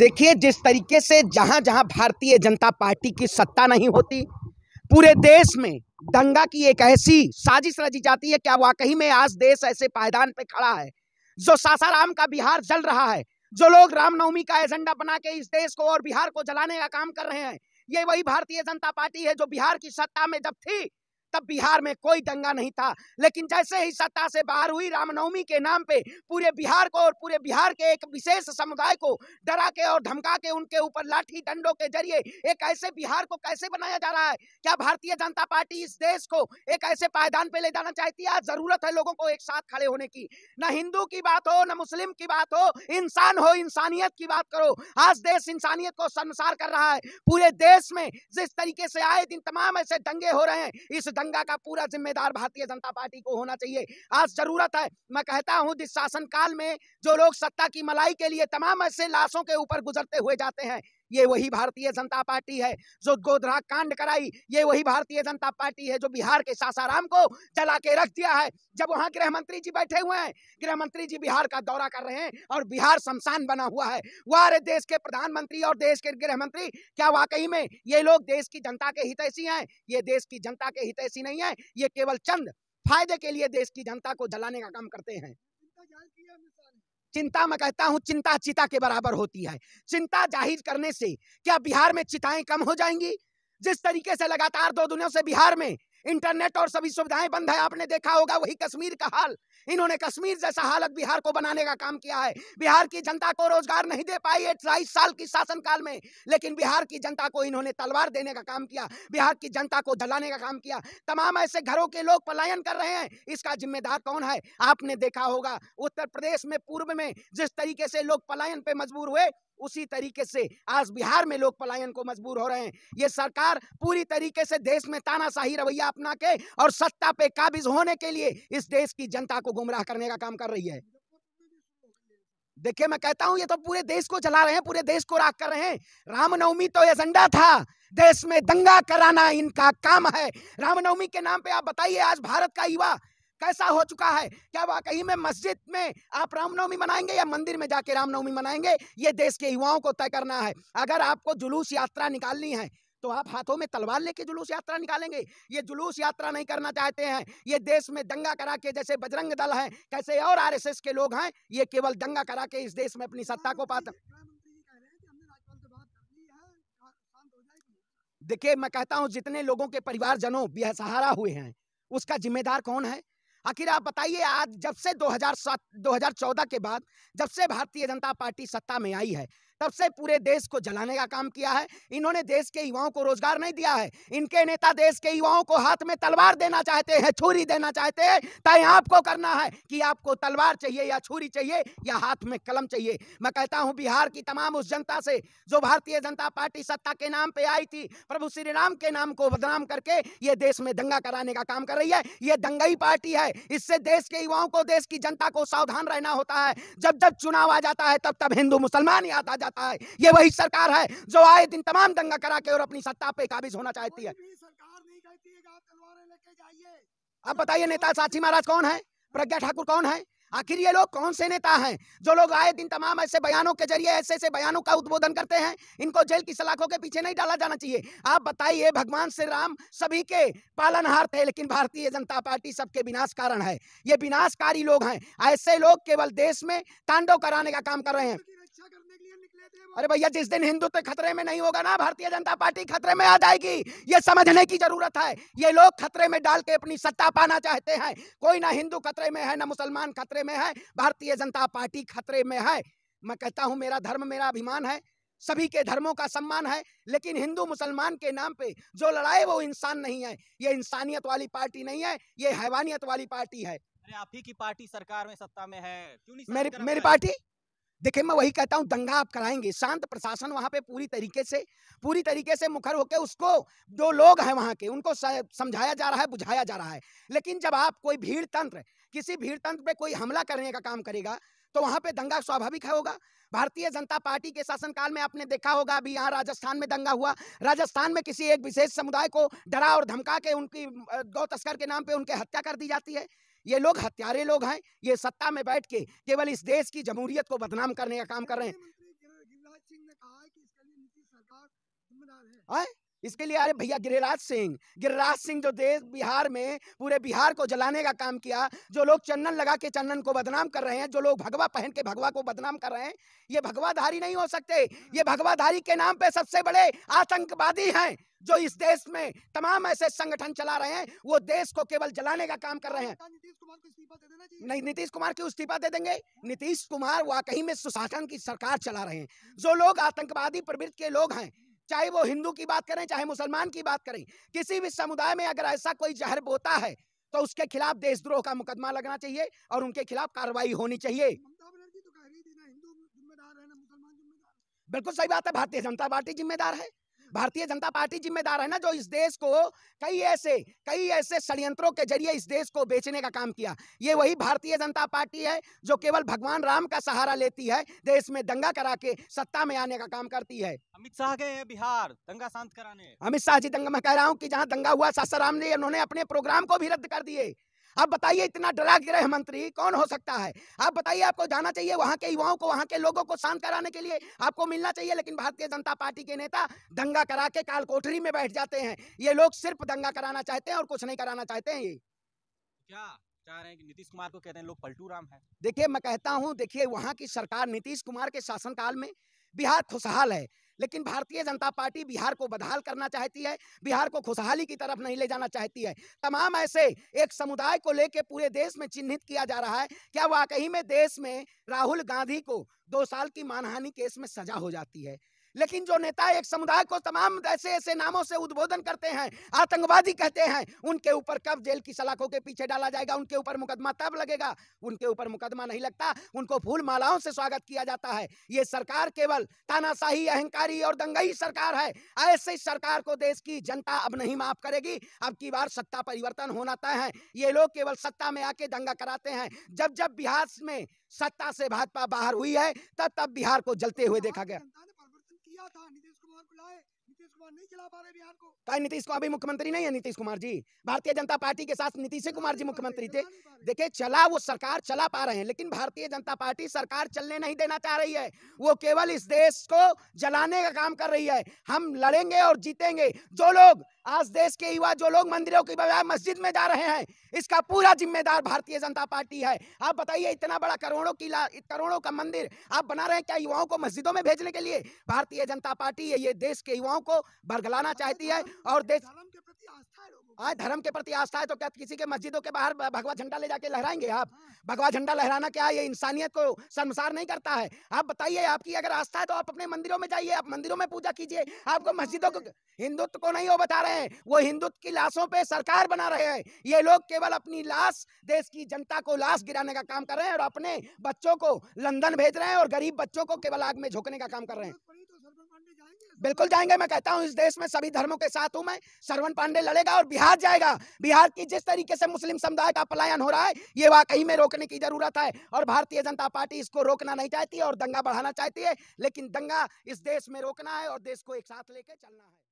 देखिए जिस तरीके से जहां जहां भारतीय जनता पार्टी की सत्ता नहीं होती पूरे देश में दंगा की एक ऐसी साजिश रची जाती है क्या वाकई में आज देश ऐसे पायदान पे खड़ा है जो सासाराम का बिहार जल रहा है जो लोग रामनवमी का एजेंडा बना के इस देश को और बिहार को जलाने का काम कर रहे हैं ये वही भारतीय जनता पार्टी है जो बिहार की सत्ता में जब थी तब बिहार में कोई दंगा नहीं था लेकिन जैसे ही सत्ता से बाहर हुई रामनवमी के नाम पे पूरे बिहार को और पूरे बिहार के एक विशेष समुदाय को डरा के और धमका के उनके ऊपर लाठी डंडों के जरिए एक ऐसे बिहार को कैसे बनाया जा रहा है क्या भारतीय जनता पार्टी इस देश को एक ऐसे पायदान पे ले जाना चाहती है जरूरत है लोगों को एक साथ खड़े होने की न हिंदू की बात हो न मुस्लिम की बात हो इंसान हो इंसानियत की बात करो आज देश इंसानियत को शर्मसार कर रहा है पूरे देश में जिस तरीके से आए दिन तमाम ऐसे दंगे हो रहे हैं इस दंगा का पूरा जिम्मेदार भारतीय जनता पार्टी को होना चाहिए आज जरूरत है मैं कहता हूँ जिस शासनकाल में जो लोग सत्ता की मलाई के लिए तमाम ऐसे लाशों के ऊपर गुजरते हुए जाते हैं ये वही भारतीय जनता पार्टी है जो गोधरा कांड कराई ये वही भारतीय जनता पार्टी है जो बिहार के सासाराम को जला के रख दिया है जब वहाँ गृह मंत्री जी बैठे हुए हैं गृह मंत्री जी बिहार का दौरा कर रहे हैं और बिहार शमशान बना हुआ है अरे देश के प्रधानमंत्री और देश के गृह मंत्री क्या वाकई में ये लोग देश की जनता के हितैषी हैं ये देश की जनता के हितैषी नहीं है ये केवल चंद फायदे के लिए देश की जनता को जलाने का काम करते हैं चिंता मैं कहता हूं चिंता चिता के बराबर होती है चिंता जाहिर करने से क्या बिहार में चिताएं कम हो जाएंगी जिस तरीके से लगातार दो दिनों से बिहार में इंटरनेट और सभी सुविधाएं बंद है आपने देखा होगा वही कश्मीर का हाल इन्होंने कश्मीर जैसा हालत बिहार को बनाने का काम किया है बिहार की जनता को रोजगार नहीं दे पाई अट्ठाईस साल की शासनकाल में लेकिन बिहार की जनता को इन्होंने तलवार देने का काम किया बिहार की जनता को दलाने का काम किया तमाम ऐसे घरों के लोग पलायन कर रहे हैं इसका जिम्मेदार कौन है आपने देखा होगा उत्तर प्रदेश में पूर्व में जिस तरीके से लोग पलायन पे मजबूर हुए उसी तरीके से आज बिहार में लोग पलायन को मजबूर हो रहे हैं ये सरकार पूरी तरीके से देश में तानाशाही रवैया अपना के और सत्ता पे काबिज होने के लिए इस देश की जनता को गुमराह करने का काम कर रही है देखिए मैं कहता हूं ये तो पूरे देश को चला रहे हैं पूरे देश को राख कर रहे हैं रामनवमी तो एजेंडा था देश में दंगा कराना इनका काम है रामनवमी के नाम पे आप बताइए आज भारत का युवा कैसा हो चुका है क्या वाकई में मस्जिद में आप रामनवमी मनाएंगे या मंदिर में जाके रामनवमी मनाएंगे ये देश के युवाओं को तय करना है अगर आपको जुलूस यात्रा निकालनी है तो आप हाथों में तलवार लेके जुलूस यात्रा निकालेंगे ये जुलूस यात्रा नहीं करना चाहते हैं ये देश में दंगा करा के जैसे बजरंग दल है कैसे और आर के लोग हैं ये केवल दंगा करा के इस देश में अपनी सत्ता को पाते देखिए मैं कहता हूँ जितने लोगों के परिवार जनों बेसहारा हुए हैं उसका जिम्मेदार कौन है आखिर आप बताइए आज जब से 2007 2014 के बाद जब से भारतीय जनता पार्टी सत्ता में आई है तब से पूरे देश को जलाने का काम किया है इन्होंने देश के युवाओं को रोजगार नहीं दिया है इनके नेता देश के युवाओं को हाथ में तलवार देना चाहते हैं छुरी देना चाहते हैं तय आपको करना है कि आपको तलवार चाहिए या छुरी चाहिए या हाथ में कलम चाहिए मैं कहता हूँ बिहार की तमाम उस जनता से जो भारतीय जनता पार्टी सत्ता के नाम पर आई थी प्रभु श्री राम के नाम को बदनाम करके ये देश में दंगा कराने का काम कर रही है ये दंगई पार्टी है इससे देश के युवाओं को देश की जनता को सावधान रहना होता है जब जब चुनाव आ जाता है तब तब हिंदू मुसलमान याद आ जाता है ये वही सरकार है जो आए दिन तमाम दंगा करा के और अपनी सत्ता पे काबिज होना चाहती है आप बताइए नेता साक्षी महाराज कौन है प्रज्ञा ठाकुर कौन है आखिर ये लोग कौन से नेता हैं जो लोग आए दिन तमाम ऐसे बयानों के जरिए ऐसे ऐसे बयानों का उद्बोधन करते हैं इनको जेल की सलाखों के पीछे नहीं डाला जाना चाहिए आप बताइए भगवान श्री राम सभी के पालनहार थे लेकिन भारतीय जनता पार्टी सबके विनाश कारण है ये विनाशकारी लोग हैं ऐसे लोग केवल देश में तांडव कराने का काम कर रहे हैं अरे भैया जिस दिन हिंदुत्व खतरे में नहीं होगा ना भारतीय जनता पार्टी खतरे में आ जाएगी ये समझने की जरूरत है ये लोग खतरे में डाल के अपनी सत्ता पाना चाहते हैं कोई ना हिंदू खतरे में है ना मुसलमान खतरे में है भारतीय जनता पार्टी खतरे में है मैं कहता हूँ मेरा धर्म मेरा अभिमान है सभी के धर्मों का सम्मान है लेकिन हिंदू मुसलमान के नाम पे जो लड़ाए वो इंसान नहीं है ये इंसानियत वाली पार्टी नहीं है ये हैवानियत वाली पार्टी है अरे आप ही की पार्टी सरकार में सत्ता में है क्यों नहीं मेरी मेरी पार्टी देखिए मैं वही कहता हूँ दंगा आप कराएंगे शांत प्रशासन वहाँ पे पूरी तरीके से पूरी तरीके से मुखर होकर उसको जो लोग हैं वहाँ के उनको समझाया जा रहा है बुझाया जा रहा है लेकिन जब आप कोई भीड़ तंत्र किसी भीड़ तंत्र पे कोई हमला करने का काम करेगा तो वहाँ पे दंगा स्वाभाविक है होगा भारतीय जनता पार्टी के शासनकाल में आपने देखा होगा अभी यहाँ राजस्थान में दंगा हुआ राजस्थान में किसी एक विशेष समुदाय को डरा और धमका के उनकी गौ तस्कर के नाम पे उनके हत्या कर दी जाती है ये लोग हत्यारे लोग हैं ये सत्ता में बैठ के केवल इस देश की जमहूरियत को बदनाम करने का काम कर रहे हैं इसके लिए अरे भैया गिरिराज सिंह गिरिराज सिंह जो देश बिहार में पूरे बिहार को जलाने का काम किया जो लोग चंदन लगा के चंदन को बदनाम कर रहे हैं जो लोग भगवा पहन के भगवा को बदनाम कर रहे हैं ये भगवाधारी नहीं हो सकते ये भगवाधारी के नाम पे सबसे बड़े आतंकवादी हैं जो इस देश में तमाम ऐसे संगठन चला रहे हैं वो देश को केवल जलाने का काम कर रहे हैं नीतीश कुमार को इस्तीफा नहीं नीतीश कुमार क्यों इस्तीफा दे देंगे हाँ। नीतीश कुमार वाकई में सुशासन की सरकार चला रहे हैं हम्म। जो लोग आतंकवादी प्रवृत्ति के लोग हैं चाहे वो हिंदू की बात करें चाहे मुसलमान की बात करें किसी भी समुदाय में अगर ऐसा कोई जहर बोता है तो उसके खिलाफ देशद्रोह का मुकदमा लगना चाहिए और उनके खिलाफ कार्रवाई होनी चाहिए तो बिल्कुल सही बात है भारतीय जनता पार्टी जिम्मेदार है भारतीय जनता पार्टी जिम्मेदार है ना जो इस देश को कई ऐसे कई ऐसे षड्यंत्रों के जरिए इस देश को बेचने का काम किया ये वही भारतीय जनता पार्टी है जो केवल भगवान राम का सहारा लेती है देश में दंगा करा के सत्ता में आने का काम करती है अमित शाह गए हैं बिहार दंगा शांत कराने अमित शाह जी दंगा मैं कह रहा हूँ की जहाँ दंगा हुआ सासाराम ने उन्होंने अपने प्रोग्राम को भी रद्द कर दिए आप बताइए इतना डरा गृह मंत्री कौन हो सकता है आप बताइए आपको जाना चाहिए वहां के युवाओं को वहां के लोगों को शांत कराने के लिए आपको मिलना चाहिए लेकिन भारतीय जनता पार्टी के नेता दंगा करा के काल कोठरी में बैठ जाते हैं ये लोग सिर्फ दंगा कराना चाहते हैं और कुछ नहीं कराना चाहते हैं ये क्या चाह रहे हैं कि नीतीश कुमार को कहते हैं लोग पलटू राम है देखिये मैं कहता हूँ देखिये वहाँ की सरकार नीतीश कुमार के शासन काल में बिहार खुशहाल है लेकिन भारतीय जनता पार्टी बिहार को बदहाल करना चाहती है बिहार को खुशहाली की तरफ नहीं ले जाना चाहती है तमाम ऐसे एक समुदाय को लेकर पूरे देश में चिन्हित किया जा रहा है क्या वाकई में देश में राहुल गांधी को दो साल की मानहानि केस में सजा हो जाती है लेकिन जो नेता एक समुदाय को तमाम ऐसे ऐसे नामों से उद्बोधन करते हैं आतंकवादी कहते हैं उनके ऊपर कब जेल की सलाखों के पीछे डाला जाएगा उनके ऊपर मुकदमा तब लगेगा उनके ऊपर मुकदमा नहीं लगता उनको फूल मालाओं से स्वागत किया जाता है ये सरकार केवल तानाशाही अहंकारी और दंगई सरकार है ऐसे सरकार को देश की जनता अब नहीं माफ करेगी अब की बार सत्ता परिवर्तन होना तय है ये लोग केवल सत्ता में आके दंगा कराते हैं जब जब बिहार में सत्ता से भाजपा बाहर हुई है तब तब बिहार को जलते हुए हाँ, देखा गया चला था नीतीश कुमार को लाए नीतीश कुमार नहीं चला पा रहे बिहार को कहा नीतीश कुमार अभी मुख्यमंत्री नहीं है नीतीश कुमार जी भारतीय जनता पार्टी के साथ नीतीश कुमार जी मुख्यमंत्री थे देखिए चला वो सरकार चला पा रहे हैं लेकिन भारतीय जनता पार्टी सरकार चलने नहीं देना चाह रही है वो केवल इस देश को जलाने का काम कर रही है हम लड़ेंगे और जीतेंगे जो लोग आज देश के युवा जो लोग मंदिरों की बजाय मस्जिद में जा रहे हैं इसका पूरा जिम्मेदार भारतीय जनता पार्टी है आप बताइए इतना बड़ा करोड़ों ला करोड़ों का मंदिर आप बना रहे हैं क्या युवाओं को मस्जिदों में भेजने के लिए भारतीय जनता पार्टी ये देश के युवाओं को बरगलाना चाहती है और देश के प्रति आज धर्म के प्रति आस्था है तो क्या किसी के मस्जिदों के बाहर भगवा झंडा ले जाके लहराएंगे आप हाँ। भगवा झंडा लहराना क्या है ये इंसानियत को शर्मसार नहीं करता है आप बताइए आपकी अगर आस्था है तो आप अपने मंदिरों में जाइए आप मंदिरों में पूजा कीजिए आपको मस्जिदों को हिंदुत्व को नहीं वो बता रहे हैं वो हिंदुत्व की लाशों पे सरकार बना रहे हैं ये लोग केवल अपनी लाश देश की जनता को लाश गिराने का काम कर रहे हैं और अपने बच्चों को लंदन भेज रहे हैं और गरीब बच्चों को केवल आग में झोंकने का काम कर रहे हैं बिल्कुल जाएंगे मैं कहता हूँ इस देश में सभी धर्मों के साथ हूँ मैं सरवन पांडे लड़ेगा और बिहार जाएगा बिहार की जिस तरीके से मुस्लिम समुदाय का पलायन हो रहा है ये वाकई में रोकने की जरूरत है और भारतीय जनता पार्टी इसको रोकना नहीं चाहती और दंगा बढ़ाना चाहती है लेकिन दंगा इस देश में रोकना है और देश को एक साथ लेकर चलना है